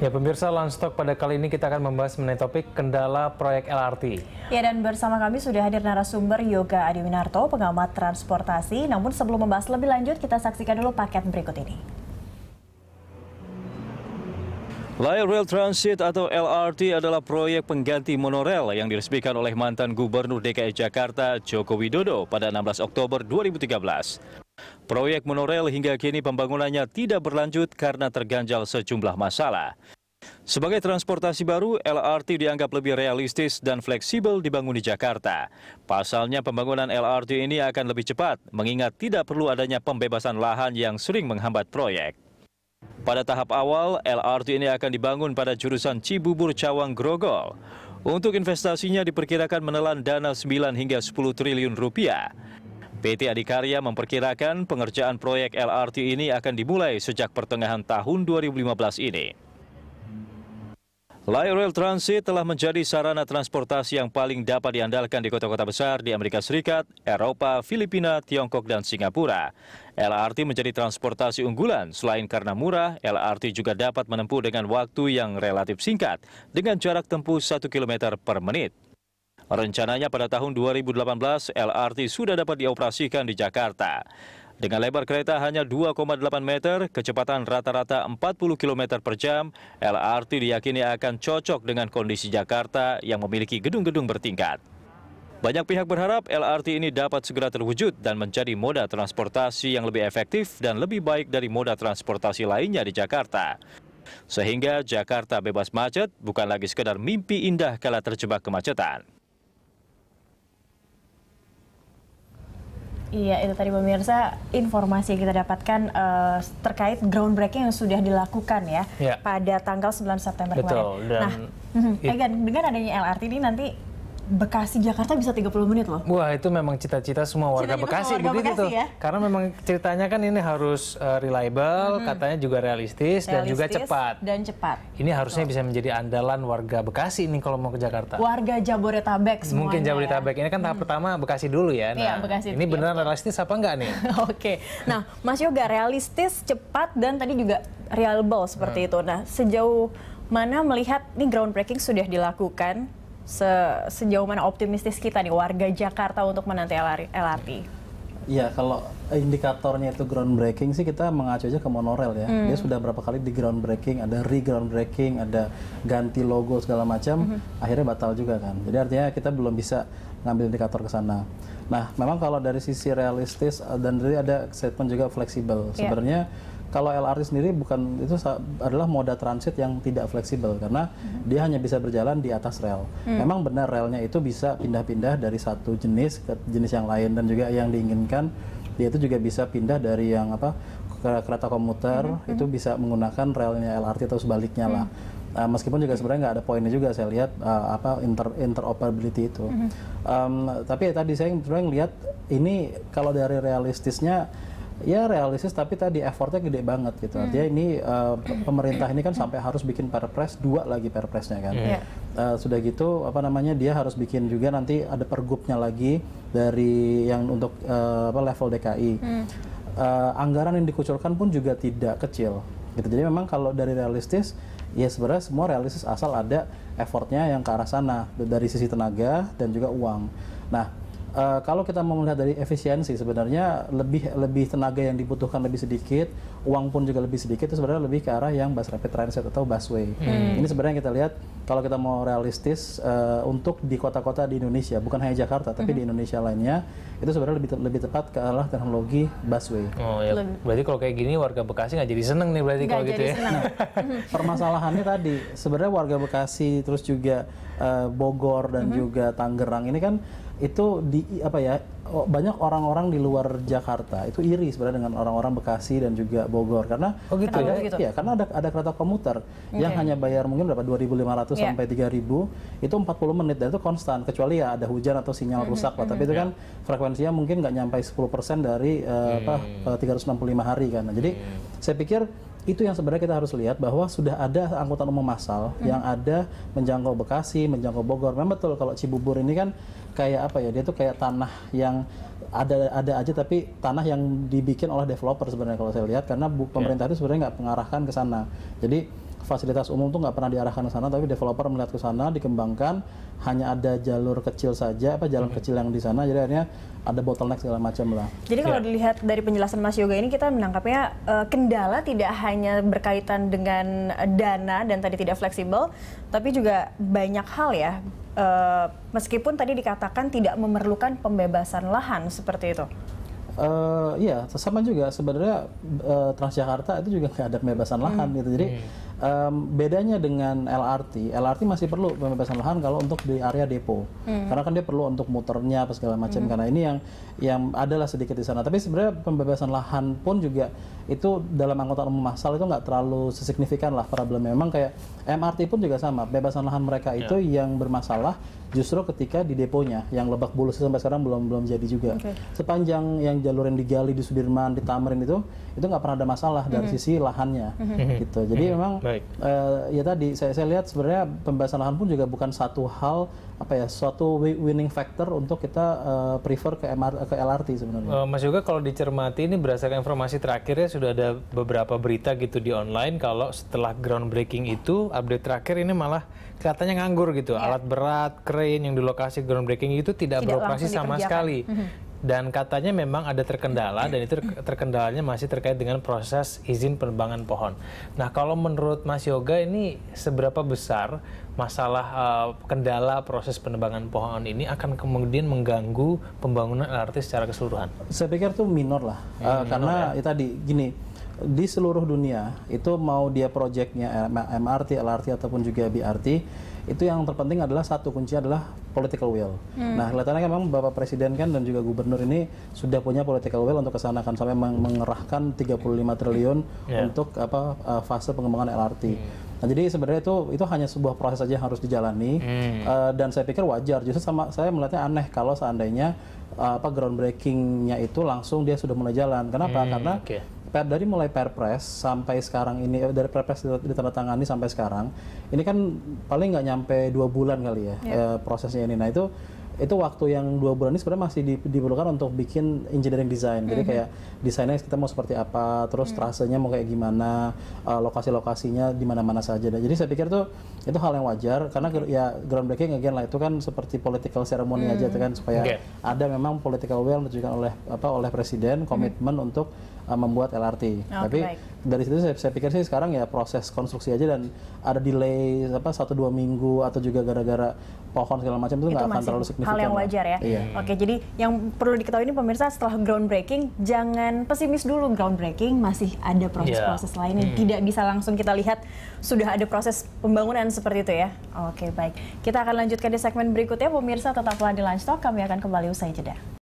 Ya pemirsa Landstok pada kali ini kita akan membahas mengenai topik kendala proyek LRT. Ya dan bersama kami sudah hadir narasumber Yoga Adiwinarto, pengamat transportasi. Namun sebelum membahas lebih lanjut kita saksikan dulu paket berikut ini. Light Rail Transit atau LRT adalah proyek pengganti monorel yang diresmikan oleh mantan Gubernur DKI e Jakarta Joko Widodo pada 16 Oktober 2013. Proyek monorel hingga kini pembangunannya tidak berlanjut karena terganjal sejumlah masalah. Sebagai transportasi baru, LRT dianggap lebih realistis dan fleksibel dibangun di Jakarta. Pasalnya pembangunan LRT ini akan lebih cepat, mengingat tidak perlu adanya pembebasan lahan yang sering menghambat proyek. Pada tahap awal, LRT ini akan dibangun pada jurusan Cibubur Cawang Grogol. Untuk investasinya diperkirakan menelan dana 9 hingga 10 triliun rupiah. PT Adikarya memperkirakan pengerjaan proyek LRT ini akan dimulai sejak pertengahan tahun 2015 ini. Light rail transit telah menjadi sarana transportasi yang paling dapat diandalkan di kota-kota besar di Amerika Serikat, Eropa, Filipina, Tiongkok, dan Singapura. LRT menjadi transportasi unggulan. Selain karena murah, LRT juga dapat menempuh dengan waktu yang relatif singkat, dengan jarak tempuh 1 km per menit. Rencananya pada tahun 2018 LRT sudah dapat dioperasikan di Jakarta. Dengan lebar kereta hanya 2,8 meter, kecepatan rata-rata 40 km per jam, LRT diyakini akan cocok dengan kondisi Jakarta yang memiliki gedung-gedung bertingkat. Banyak pihak berharap LRT ini dapat segera terwujud dan menjadi moda transportasi yang lebih efektif dan lebih baik dari moda transportasi lainnya di Jakarta. Sehingga Jakarta bebas macet bukan lagi sekedar mimpi indah kala terjebak kemacetan. Iya, itu tadi pemirsa informasi yang kita dapatkan uh, terkait groundbreaking yang sudah dilakukan ya, ya. pada tanggal 9 September Betul, kemarin. Dan nah, It... dengan adanya LRT ini nanti Bekasi Jakarta bisa 30 menit loh. Wah, itu memang cita-cita semua warga cita -cita Bekasi warga begitu Bekasi, tuh. Ya? Karena memang ceritanya kan ini harus uh, reliable, hmm. katanya juga realistis, realistis dan juga cepat. Dan cepat. Ini harusnya bisa menjadi andalan warga Bekasi ini kalau mau ke Jakarta. Warga Jabodetabek semua. Mungkin Jabodetabek. Ini kan tahap hmm. pertama Bekasi dulu ya. Iya, nah, iya, Bekasi. Ini beneran iya. realistis apa enggak nih? Oke. Nah, Mas Yoga realistis, cepat dan tadi juga reliable seperti hmm. itu. Nah, sejauh mana melihat ini groundbreaking sudah dilakukan se sejauh mana optimistis kita nih warga Jakarta untuk menanti LRT? Ya kalau indikatornya itu groundbreaking sih kita mengacu aja ke monorel ya. Hmm. Dia sudah berapa kali di groundbreaking, ada re groundbreaking, ada ganti logo segala macam, hmm. akhirnya batal juga kan. Jadi artinya kita belum bisa ngambil indikator ke sana. Nah, memang kalau dari sisi realistis eh, dan dari ada statement juga fleksibel. Iya. Sebenarnya yeah kalau LRT sendiri bukan itu adalah moda transit yang tidak fleksibel karena hmm. dia hanya bisa berjalan di atas rel. Hmm. Memang benar relnya itu bisa pindah-pindah dari satu jenis ke jenis yang lain dan juga yang diinginkan dia itu juga bisa pindah dari yang apa kereta komuter hmm. itu hmm. bisa menggunakan relnya LRT atau sebaliknya hmm. lah. Uh, meskipun juga sebenarnya nggak ada poinnya juga saya lihat uh, apa inter interoperability itu. Mm -hmm. um, tapi ya tadi saya sebenarnya lihat ini kalau dari realistisnya ya realistis tapi tadi effortnya gede banget gitu hmm. artinya ini uh, pemerintah ini kan sampai harus bikin perpres dua lagi perpresnya kan yeah. Iya. uh, sudah gitu apa namanya dia harus bikin juga nanti ada pergubnya lagi dari yang untuk uh, apa level DKI hmm. uh, anggaran yang dikucurkan pun juga tidak kecil gitu jadi memang kalau dari realistis ya sebenarnya semua realistis asal ada effortnya yang ke arah sana dari sisi tenaga dan juga uang nah Eh, kalau kita mau melihat dari efisiensi sebenarnya lebih lebih tenaga yang dibutuhkan lebih sedikit, uang pun juga lebih sedikit itu sebenarnya lebih ke arah yang bus rapid transit atau busway. Hmm. Ini sebenarnya kita lihat kalau kita mau realistis uh, untuk di kota-kota di Indonesia, bukan hanya Jakarta tapi hmm. di Indonesia lainnya, itu sebenarnya lebih te lebih tepat ke arah teknologi busway. Oh ya. Berarti kalau kayak gini warga Bekasi nggak jadi seneng nih berarti kalau gitu ya. Nah, permasalahannya tadi sebenarnya warga Bekasi terus juga eh, Bogor dan hmm. juga Tangerang ini kan itu di apa ya banyak orang-orang di luar Jakarta itu iri sebenarnya dengan orang-orang Bekasi dan juga Bogor karena oh gitu ada, ya ya karena ada ada kereta komuter okay. yang hanya bayar mungkin berapa 2.500 yeah. sampai 3.000 itu 40 menit dan itu konstan kecuali ya ada hujan atau sinyal mm -hmm. rusak lah tapi mhm. itu iya. kan frekuensinya mungkin nggak nyampe 10% dari uh, mm -hmm. apa eh, 365 hari kan nah, jadi -hmm. saya pikir itu yang sebenarnya kita harus lihat bahwa sudah ada angkutan umum massal hmm. yang ada menjangkau Bekasi, menjangkau Bogor. Memang betul kalau Cibubur ini kan kayak apa ya? Dia tuh kayak tanah yang ada ada aja tapi tanah yang dibikin oleh developer sebenarnya kalau saya lihat karena iya. pemerintah yeah. itu sebenarnya nggak mengarahkan ke sana. Jadi fasilitas umum tuh nggak pernah diarahkan ke sana tapi developer melihat ke sana dikembangkan hanya ada jalur kecil saja apa jalan -hmm. kecil yang di sana jadi akhirnya ada bottleneck segala macam lah. Jadi kalau yeah. dilihat dari penjelasan Mas Yoga ini kita menangkapnya uh, kendala tidak hanya berkaitan dengan dana dan tadi tidak fleksibel tapi juga banyak hal ya uh, meskipun tadi dikatakan tidak memerlukan pembebasan lahan seperti itu. Uh, iya, sama juga sebenarnya uh, Transjakarta itu juga nggak ada pembebasan lahan hmm. gitu. Jadi hmm um, bedanya dengan LRT, LRT masih perlu pembebasan lahan kalau untuk di area depo, hmm. karena kan dia perlu untuk muternya apa segala macam. Hmm. Karena ini yang yang adalah sedikit di sana. Tapi sebenarnya pembebasan lahan pun juga itu dalam angkutan umum massal itu nggak terlalu sesignifikan lah problemnya. Memang kayak MRT pun juga sama, pembebasan lahan mereka itu yeah. yang bermasalah justru ketika di deponya yang Lebak Bulus sampai sekarang belum belum jadi juga. Okay. Sepanjang yang jalur yang digali di Sudirman, di Tamrin itu itu nggak pernah ada masalah dari mm -hmm. sisi lahannya mm -hmm. gitu. Jadi mm -hmm. memang nah, Baik. Uh, ya tadi saya, saya lihat sebenarnya pembahasan lahan pun juga bukan satu hal apa ya suatu winning factor untuk kita uh, prefer ke MR, ke LRT sebenarnya. Uh, Mas juga kalau dicermati ini berdasarkan informasi terakhir ya sudah ada beberapa berita gitu di online kalau setelah groundbreaking itu update terakhir ini malah kelihatannya nganggur gitu. ya. Alat berat, crane yang di lokasi groundbreaking itu tidak, tidak beroperasi sama sekali. Mm -hmm dan katanya memang ada terkendala dan itu terkendalanya masih terkait dengan proses izin penebangan pohon. Nah, kalau menurut Mas Yoga ini seberapa besar masalah uh, kendala proses penebangan pohon ini akan kemudian mengganggu pembangunan LRT secara keseluruhan? Saya pikir itu minor lah, Ya, uh, karena ya? ya tadi gini di seluruh dunia itu mau dia proyeknya MRT, LRT ataupun juga BRT itu yang terpenting adalah satu kunci adalah political will. Hmm. Nah kelihatannya memang bapak presiden kan dan juga gubernur ini sudah punya political will untuk kesana kan sampai mengerahkan 35 triliun yeah. untuk apa eh, fase pengembangan LRT. Hmm. Nah, jadi sebenarnya itu itu hanya sebuah proses saja yang harus dijalani hmm. uh, dan saya pikir wajar. Justru sama saya melihatnya aneh kalau seandainya uh, apa groundbreakingnya itu langsung dia sudah mulai jalan. Kenapa? Hmm, Karena okay per, dari mulai perpres sampai sekarang ini eh, dari perpres ditandatangani sampai sekarang ini kan paling nggak nyampe dua bulan kali ya yeah. eh, prosesnya ini. Nah itu itu waktu yang dua bulan ini sebenarnya masih di, diperlukan untuk bikin engineering design. Jadi mm -hmm. kayak desainnya kita mau seperti apa, terus mm -hmm. trasenya mau kayak gimana, uh, lokasi-lokasinya di mana-mana saja. nah, jadi saya pikir tuh itu hal yang wajar karena ya groundbreaking again lah itu kan seperti political ceremony mm -hmm. aja itu mhm. kan supaya okay. ada memang political will yang ditunjukkan oleh apa oleh presiden mhm. komitmen mm -hmm. untuk uh, membuat LRT. Oh, Tapi baik. dari situ saya, saya pikir sih sekarang ya proses konstruksi aja dan ada delay apa satu dua minggu atau juga gara-gara pohon segala macam itu nggak akan terlalu signifikan. Hal yang wajar ya. Iya. Oke, jadi yang perlu diketahui ini pemirsa setelah groundbreaking jangan pesimis dulu groundbreaking masih ada proses-proses yeah. lain yang hmm. tidak bisa langsung kita lihat sudah ada proses pembangunan seperti itu ya. Oke, baik. Kita akan lanjutkan di segmen berikutnya pemirsa tetaplah di Lunch Talk kami akan kembali usai jeda.